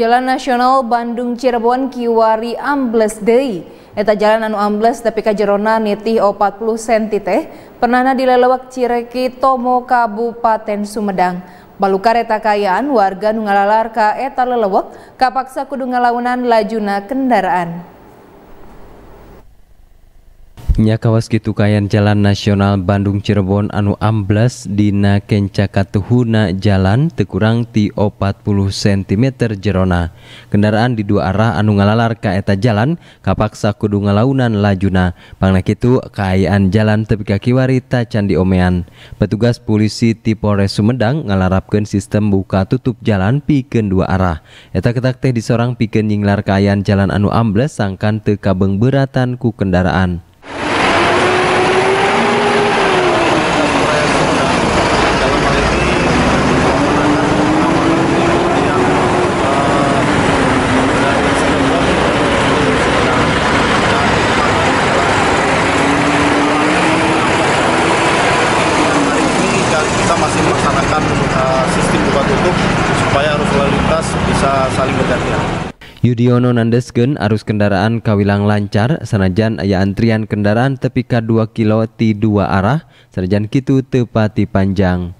Jalan Nasional Bandung Cirebon Kiwari Ambles Dei. Eta jalan anu ambles tapi kajerona nitih 40 cm teh pernahna dilelewak Cireki Tomo Kabupaten Sumedang. Baluka eta kayaan warga nu ngalalar ka eta lelewak kapaksa kudu ngalaunan lajuna kendaraan. Nya kawas gitu Jalan Nasional Bandung Cirebon anu amblas dina kencakatuhuna jalan tekurang ti 40 cm jerona. Kendaraan di dua arah anu ngalalar ka eta jalan kapaksa kudu ngalaunan lajuna. Pangna kitu kaayaan jalan tepi kakiwari ta Candi Omean. Petugas polisi ti Polres Sumedang ngalarapkeun sistem buka tutup jalan pikeun dua arah. Eta ketak teh disorang pikeun nyinglar kaayaan jalan anu amblas sangkan teu kabeng beratan ku kendaraan. supaya arus lalu lintas bisa saling bergantian. Yudiono nandesken arus kendaraan kawilang lancar sanajan ayah antrian kendaraan tepi k 2 kilo ti dua arah sanajan kitu tepati panjang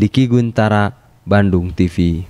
Diki Guntara Bandung TV